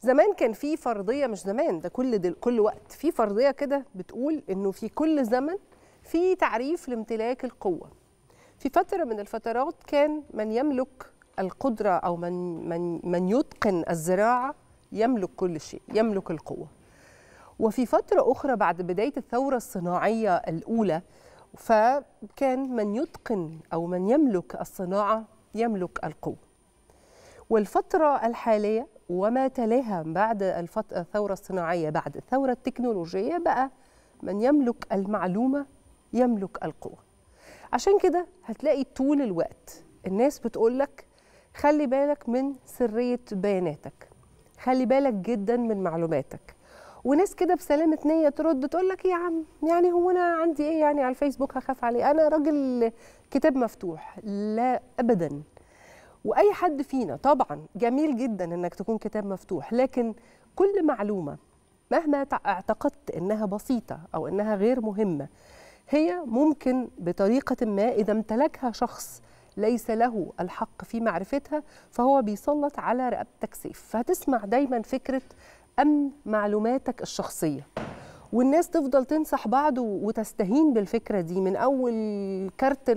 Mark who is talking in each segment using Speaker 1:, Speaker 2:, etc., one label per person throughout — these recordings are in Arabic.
Speaker 1: زمان كان في فرضيه مش زمان ده كل دل كل وقت في فرضيه كده بتقول انه في كل زمن في تعريف لامتلاك القوه في فتره من الفترات كان من يملك القدره او من من من يتقن الزراعه يملك كل شيء يملك القوه وفي فتره اخرى بعد بدايه الثوره الصناعيه الاولى فكان من يتقن او من يملك الصناعه يملك القوه والفتره الحاليه وما تلاها بعد الثورة الصناعية بعد الثورة التكنولوجية بقى من يملك المعلومة يملك القوة عشان كده هتلاقي طول الوقت الناس بتقولك خلي بالك من سرية بياناتك خلي بالك جدا من معلوماتك وناس كده بسلامة نية ترد تقول لك يا عم يعني هو أنا عندي إيه يعني على الفيسبوك هخاف عليه أنا راجل كتاب مفتوح لا أبدا واي حد فينا طبعا جميل جدا انك تكون كتاب مفتوح لكن كل معلومه مهما اعتقدت انها بسيطه او انها غير مهمه هي ممكن بطريقه ما اذا امتلكها شخص ليس له الحق في معرفتها فهو بيسلط على رقبتك سيف فهتسمع دايما فكره امن معلوماتك الشخصيه والناس تفضل تنصح بعض وتستهين بالفكره دي من اول كارت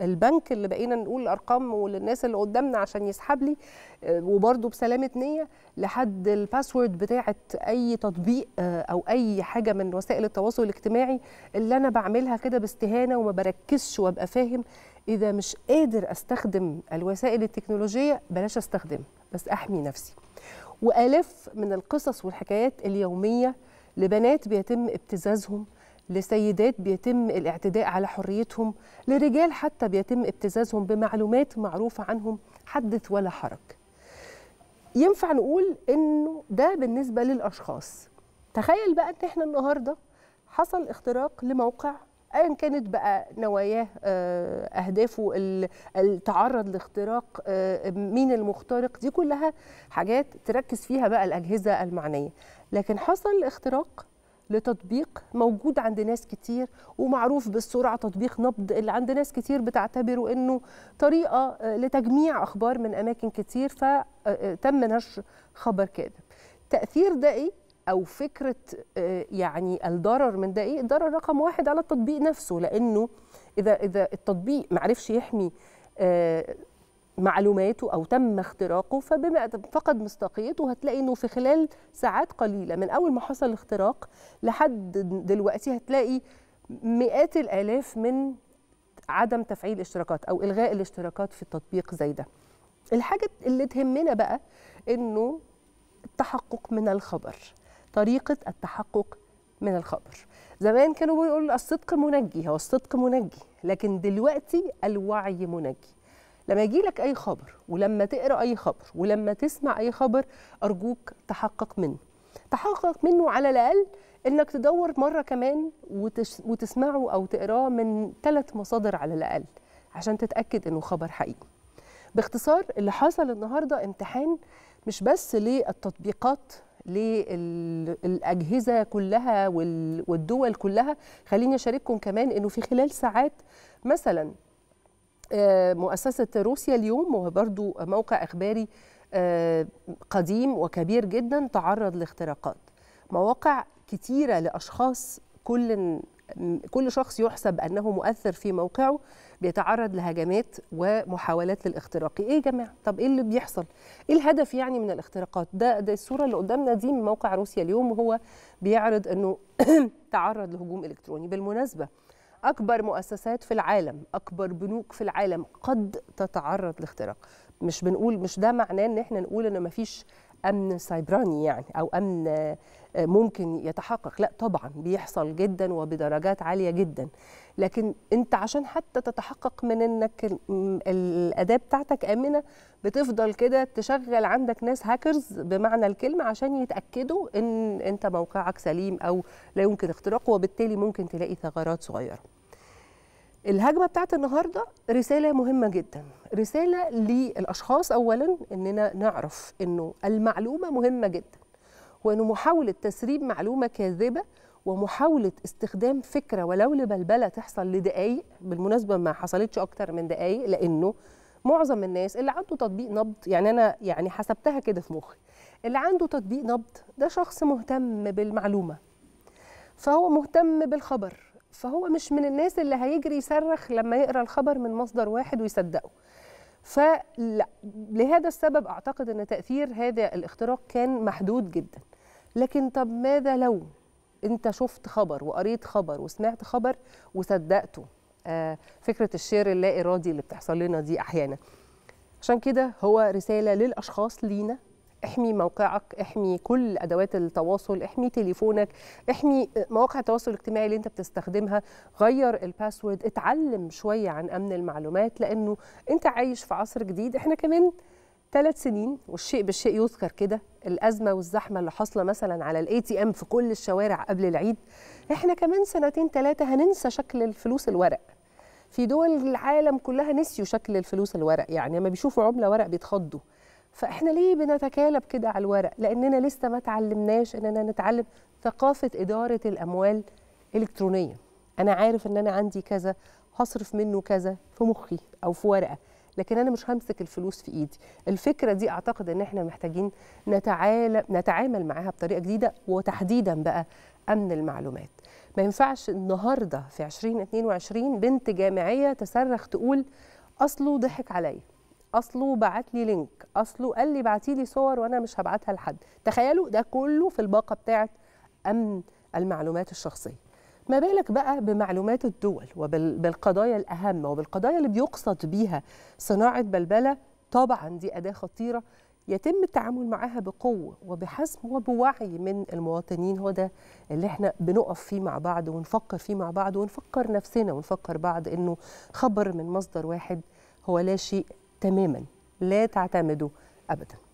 Speaker 1: البنك اللي بقينا نقول الارقام وللناس اللي قدامنا عشان يسحب لي آه، وبرده بسلامه نيه لحد الباسورد بتاعه اي تطبيق آه، او اي حاجه من وسائل التواصل الاجتماعي اللي انا بعملها كده باستهانه وما بركزش وابقى فاهم اذا مش قادر استخدم الوسائل التكنولوجيه بلاش استخدم بس احمي نفسي والف من القصص والحكايات اليوميه لبنات بيتم ابتزازهم لسيدات بيتم الاعتداء على حريتهم لرجال حتى بيتم ابتزازهم بمعلومات معروفة عنهم حدث ولا حرج ينفع نقول انه ده بالنسبة للأشخاص تخيل بقى ان احنا النهاردة حصل اختراق لموقع ايا كانت بقى نواياه آه، اهدافه التعرض لاختراق آه، مين المخترق دي كلها حاجات تركز فيها بقى الاجهزه المعنيه لكن حصل اختراق لتطبيق موجود عند ناس كتير ومعروف بالسرعه تطبيق نبض اللي عند ناس كتير بتعتبره انه طريقه آه، لتجميع اخبار من اماكن كتير فتم نشر خبر كاذب تاثير ده ايه او فكره آه، يعني الضرر من ده ايه الضرر رقم واحد على التطبيق نفسه لانه اذا اذا التطبيق معرفش يحمي آه، معلوماته او تم اختراقه فبما فقد مصداقيته هتلاقي انه في خلال ساعات قليله من اول ما حصل الاختراق لحد دلوقتي هتلاقي مئات الالاف من عدم تفعيل الاشتراكات او الغاء الاشتراكات في التطبيق زي ده الحاجه اللي تهمنا بقى انه التحقق من الخبر طريقه التحقق من الخبر زمان كانوا بيقولوا الصدق منجي هو الصدق منجي لكن دلوقتي الوعي منجي لما يجي لك اي خبر ولما تقرا اي خبر ولما تسمع اي خبر ارجوك تحقق منه تحقق منه على الاقل انك تدور مره كمان وتسمعه او تقراه من ثلاث مصادر على الاقل عشان تتاكد انه خبر حقيقي باختصار اللي حصل النهارده امتحان مش بس للتطبيقات للاجهزه كلها والدول كلها خليني اشارككم كمان انه في خلال ساعات مثلا آه، مؤسسه روسيا اليوم وبرضو موقع اخباري آه، قديم وكبير جدا تعرض لاختراقات مواقع كتيره لاشخاص كل كل شخص يحسب انه مؤثر في موقعه بيتعرض لهجمات ومحاولات للاختراق ايه يا جماعه طب ايه اللي بيحصل ايه الهدف يعني من الاختراقات ده ده الصوره اللي قدامنا دي من موقع روسيا اليوم وهو بيعرض انه تعرض لهجوم الكتروني بالمناسبه اكبر مؤسسات في العالم اكبر بنوك في العالم قد تتعرض لاختراق مش بنقول مش ده معناه ان احنا نقول ان مفيش امن سيبراني يعني او امن آه، ممكن يتحقق لا طبعا بيحصل جدا وبدرجات عاليه جدا لكن انت عشان حتى تتحقق من انك الاداه بتاعتك امنه بتفضل كده تشغل عندك ناس هاكرز بمعنى الكلمه عشان يتاكدوا ان انت موقعك سليم او لا يمكن اختراقه وبالتالي ممكن تلاقي ثغرات صغيره الهجمه بتاعت النهارده رساله مهمه جدا رساله للاشخاص اولا اننا نعرف انه المعلومه مهمه جدا وانه محاوله تسريب معلومه كاذبه ومحاوله استخدام فكره ولو لبلبله تحصل لدقائق بالمناسبه ما حصلتش اكتر من دقائق لانه معظم الناس اللي عنده تطبيق نبض يعني انا يعني حسبتها كده في مخي اللي عنده تطبيق نبض ده شخص مهتم بالمعلومه فهو مهتم بالخبر فهو مش من الناس اللي هيجري يصرخ لما يقرا الخبر من مصدر واحد ويصدقه لهذا السبب اعتقد ان تاثير هذا الاختراق كان محدود جدا لكن طب ماذا لو انت شفت خبر وقريت خبر وسمعت خبر وصدقته آه فكره الشير اللا ارادي اللي بتحصل لنا دي احيانا عشان كده هو رساله للاشخاص لينا احمي موقعك احمي كل ادوات التواصل احمي تليفونك احمي مواقع التواصل الاجتماعي اللي انت بتستخدمها غير الباسورد اتعلم شويه عن امن المعلومات لانه انت عايش في عصر جديد احنا كمان ثلاث سنين والشيء بالشيء يذكر كده الازمه والزحمه اللي حاصله مثلا على الاي تي ام في كل الشوارع قبل العيد احنا كمان سنتين ثلاثه هننسى شكل الفلوس الورق في دول العالم كلها نسيوا شكل الفلوس الورق يعني لما بيشوفوا عمله ورق بيتخضوا فاحنا ليه بنتكالب كده على الورق لاننا لسه ما تعلمناش اننا نتعلم ثقافه اداره الاموال الكترونيا انا عارف ان انا عندي كذا هصرف منه كذا في مخي او في ورقه لكن انا مش همسك الفلوس في ايدي الفكره دي اعتقد ان احنا محتاجين نتعال... نتعامل معاها بطريقه جديده وتحديدا بقى امن المعلومات ما ينفعش النهارده في 2022 بنت جامعيه تصرخ تقول اصله ضحك عليا اصله بعت لي لينك اصله قال لي بعتي لي صور وانا مش هبعتها لحد تخيلوا ده كله في الباقه بتاعه امن المعلومات الشخصيه ما بالك بقى بمعلومات الدول وبالقضايا الاهم وبالقضايا اللي بيقصد بيها صناعه بلبله طبعا دي اداه خطيره يتم التعامل معاها بقوه وبحزم وبوعي من المواطنين هو ده اللي احنا بنقف فيه مع بعض ونفكر فيه مع بعض ونفكر نفسنا ونفكر بعض انه خبر من مصدر واحد هو لا شيء تماما لا تعتمدوا ابدا